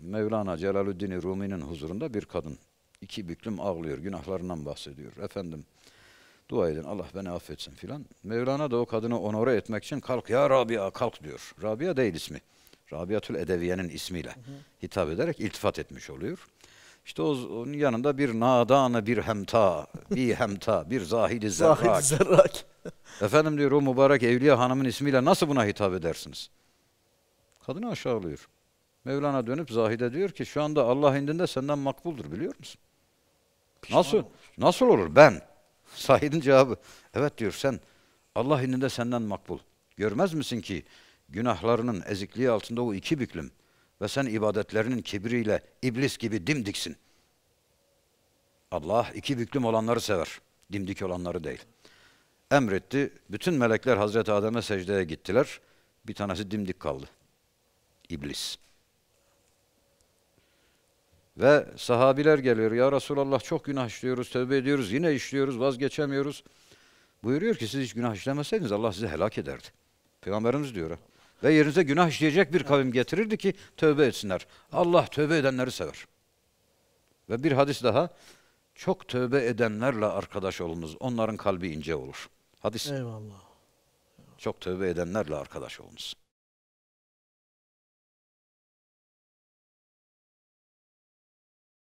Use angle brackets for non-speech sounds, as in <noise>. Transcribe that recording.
Mevlana Celaleddin Rumi'nin huzurunda bir kadın. iki büklüm ağlıyor, günahlarından bahsediyor. Efendim dua edin Allah beni affetsin filan. Mevlana da o kadını onore etmek için kalk ya Rabia kalk diyor. Rabia değil ismi. Rabiatül Edeviye'nin ismiyle hitap ederek iltifat etmiş oluyor. İşte o, onun yanında bir nadanı bir hemta, bir <laughs> hemta, bir zahidi zerrak. Zahid zerrak. <laughs> Efendim diyor o mübarek Evliya Hanım'ın ismiyle nasıl buna hitap edersiniz? Kadını aşağılıyor. Mevlana dönüp Zahide diyor ki şu anda Allah indinde senden makbuldur biliyor musun? nasıl? Nasıl olur ben? <laughs> Zahid'in cevabı evet diyor sen Allah indinde senden makbul. Görmez misin ki günahlarının ezikliği altında o iki büklüm ve sen ibadetlerinin kibriyle iblis gibi dimdiksin. Allah iki büklüm olanları sever, dimdik olanları değil. Emretti, bütün melekler Hazreti Adem'e secdeye gittiler. Bir tanesi dimdik kaldı. İblis. Ve sahabiler geliyor. Ya Resulallah çok günah işliyoruz, tövbe ediyoruz, yine işliyoruz, vazgeçemiyoruz. Buyuruyor ki siz hiç günah işlemeseydiniz Allah sizi helak ederdi. Peygamberimiz diyor. Ve yerinize günah işleyecek bir kavim getirirdi ki tövbe etsinler. Allah tövbe edenleri sever. Ve bir hadis daha. Çok tövbe edenlerle arkadaş olunuz. Onların kalbi ince olur. Hadis. Eyvallah. Çok tövbe edenlerle arkadaş olunuz.